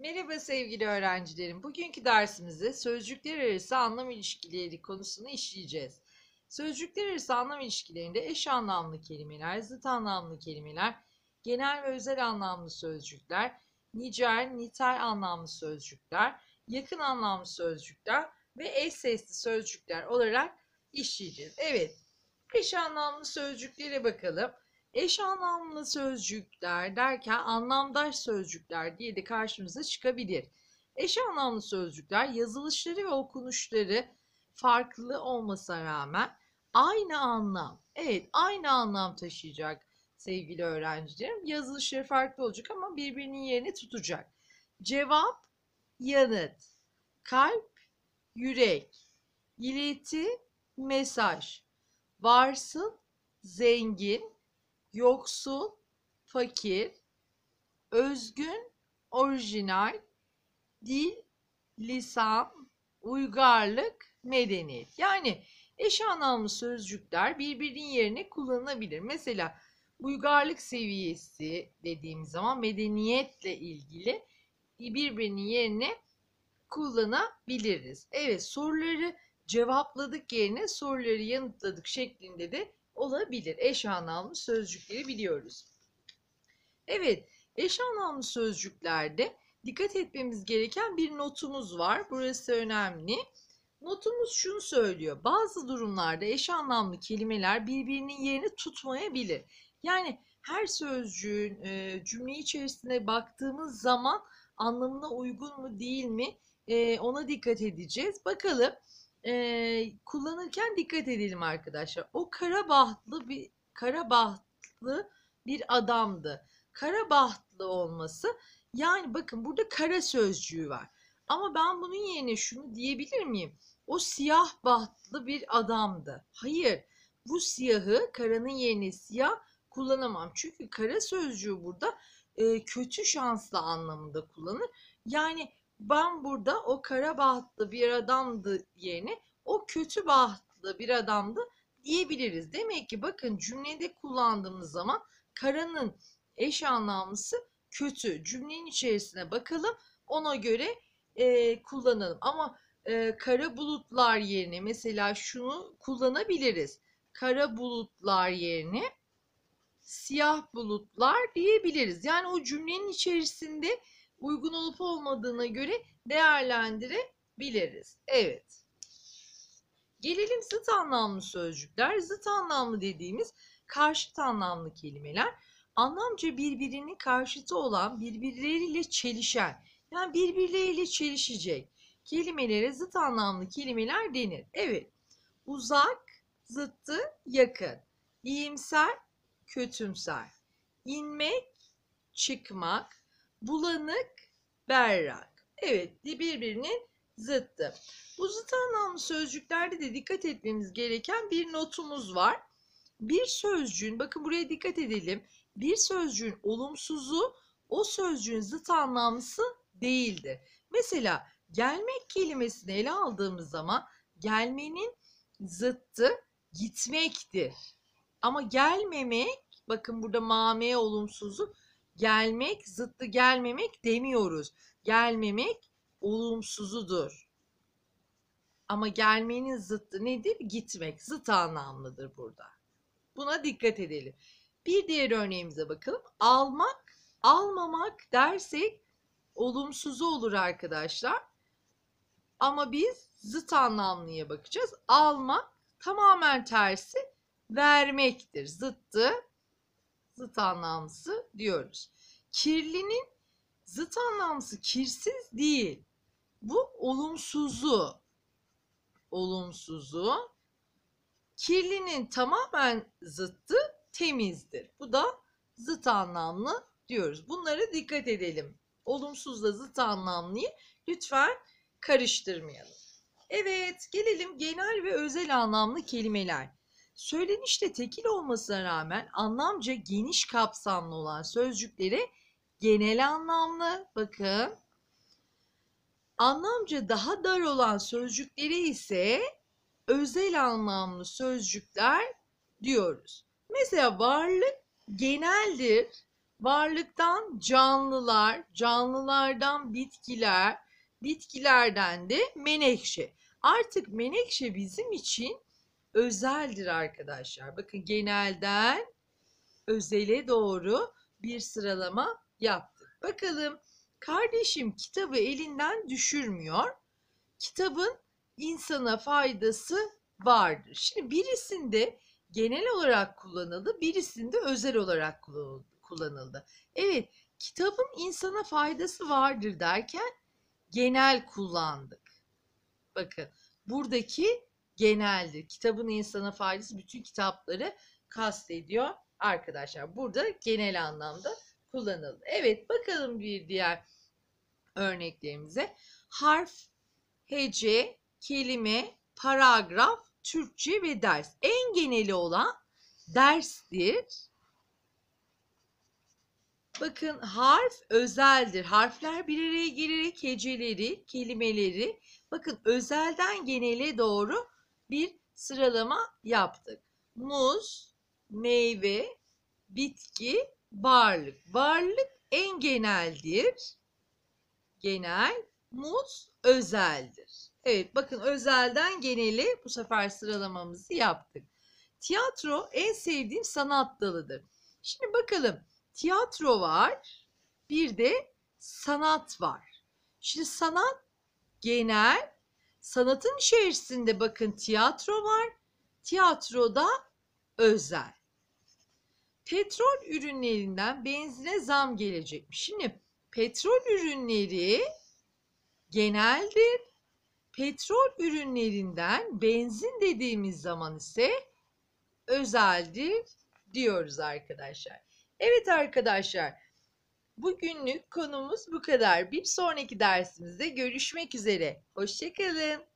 Merhaba sevgili öğrencilerim. Bugünkü dersimizde sözcükler arası anlam ilişkileri konusunu işleyeceğiz. Sözcükler arası anlam ilişkilerinde eş anlamlı kelimeler, zıt anlamlı kelimeler, genel ve özel anlamlı sözcükler, nicel, nitel anlamlı sözcükler, yakın anlamlı sözcükler ve eş sesli sözcükler olarak işleyeceğiz. Evet, eş anlamlı sözcüklere bakalım. Eş anlamlı sözcükler derken anlamdaş sözcükler diye de karşımıza çıkabilir. Eş anlamlı sözcükler yazılışları ve okunuşları farklı olmasına rağmen aynı anlam. Evet, aynı anlam taşıyacak sevgili öğrencilerim. Yazılışları farklı olacak ama birbirinin yerini tutacak. Cevap, yanıt. Kalp, yürek. İleti, mesaj. Varsın, zengin yoksul, fakir, özgün, orijinal, dil, lisan, uygarlık, medeniyet. Yani eş anlamlı sözcükler birbirinin yerine kullanılabilir. Mesela uygarlık seviyesi dediğimiz zaman medeniyetle ilgili birbirinin yerine kullanabiliriz. Evet soruları cevapladık yerine soruları yanıtladık şeklinde de olabilir. Eş anlamlı sözcükleri biliyoruz. Evet, eş anlamlı sözcüklerde dikkat etmemiz gereken bir notumuz var. Burası önemli. Notumuz şunu söylüyor. Bazı durumlarda eş anlamlı kelimeler birbirinin yerini tutmayabilir. Yani her sözcüğün e, cümle içerisine baktığımız zaman anlamına uygun mu değil mi e, ona dikkat edeceğiz. Bakalım e, kullanırken dikkat edelim arkadaşlar. O Karabahtlı bir Karabahtlı bir adamdı. Karabahtlı olması yani bakın burada kara sözcüğü var. Ama ben bunun yerine şunu diyebilir miyim? O siyah bahtlı bir adamdı. Hayır. Bu siyahı karanın yerine siyah kullanamam. Çünkü kara sözcüğü burada e, kötü şanslı anlamında kullanır. Yani ben burada o kara bahtlı bir adamdı yerine o kötü bahtlı bir adamdı diyebiliriz. Demek ki bakın cümlede kullandığımız zaman karanın eş anlamlısı kötü. Cümlenin içerisine bakalım ona göre e, kullanalım. Ama e, kara bulutlar yerine mesela şunu kullanabiliriz. Kara bulutlar yerine siyah bulutlar diyebiliriz. Yani o cümlenin içerisinde uygun olup olmadığına göre değerlendirebiliriz. Evet. Gelelim zıt anlamlı sözcükler. Zıt anlamlı dediğimiz karşıt anlamlı kelimeler. Anlamca birbirinin karşıtı olan, birbirleriyle çelişen, yani birbirleriyle çelişecek kelimelere zıt anlamlı kelimeler denir. Evet, uzak, zıttı, yakın, iyimser, kötümser, inmek, çıkmak, bulanık, berrak. Evet birbirinin zıttı. Bu zıt anlamlı sözcüklerde de dikkat etmemiz gereken bir notumuz var. Bir sözcüğün, bakın buraya dikkat edelim. Bir sözcüğün olumsuzu o sözcüğün zıt anlamlısı değildir. Mesela gelmek kelimesini ele aldığımız zaman gelmenin zıttı gitmektir. Ama gelmemek, bakın burada mame olumsuzu gelmek, zıttı gelmemek demiyoruz. Gelmemek olumsuzudur. Ama gelmenin zıttı nedir? Gitmek. Zıt anlamlıdır burada. Buna dikkat edelim. Bir diğer örneğimize bakalım. Almak, almamak dersek olumsuzu olur arkadaşlar. Ama biz zıt anlamlıya bakacağız. Almak tamamen tersi vermektir. Zıttı zıt anlamsı diyoruz. Kirlinin zıt anlamsı kirsiz değil. Bu olumsuzu. Olumsuzu. Kirlinin tamamen zıttı temizdir. Bu da zıt anlamlı diyoruz. Bunlara dikkat edelim. Olumsuzla zıt anlamlıyı lütfen karıştırmayalım. Evet, gelelim genel ve özel anlamlı kelimeler. Söylenişte tekil olmasına rağmen anlamca geniş kapsamlı olan sözcükleri genel anlamlı bakın. Anlamca daha dar olan sözcükleri ise özel anlamlı sözcükler diyoruz. Mesela varlık geneldir. Varlıktan canlılar, canlılardan bitkiler, bitkilerden de menekşe. Artık menekşe bizim için özeldir arkadaşlar. Bakın genelden özele doğru bir sıralama yaptık. Bakalım kardeşim kitabı elinden düşürmüyor. Kitabın insana faydası vardır. Şimdi birisinde genel olarak kullanıldı, birisinde özel olarak kullanıldı. Evet, kitabın insana faydası vardır derken genel kullandık. Bakın buradaki geneldir. Kitabın insana faydası bütün kitapları kastediyor arkadaşlar. Burada genel anlamda kullanıldı. Evet bakalım bir diğer örneklerimize. Harf, hece, kelime, paragraf, Türkçe ve ders. En geneli olan derstir. Bakın harf özeldir. Harfler bir araya gelerek heceleri, kelimeleri bakın özelden genele doğru bir sıralama yaptık. Muz, meyve, bitki, varlık. Varlık en geneldir. Genel, muz özeldir. Evet bakın özelden geneli bu sefer sıralamamızı yaptık. Tiyatro en sevdiğim sanat dalıdır. Şimdi bakalım tiyatro var bir de sanat var. Şimdi sanat genel Sanatın içerisinde bakın tiyatro var. Tiyatroda özel. Petrol ürünlerinden benzine zam gelecek. Şimdi petrol ürünleri geneldir. Petrol ürünlerinden benzin dediğimiz zaman ise özeldir diyoruz arkadaşlar. Evet arkadaşlar Bugünlük konumuz bu kadar. Bir sonraki dersimizde görüşmek üzere. Hoşçakalın.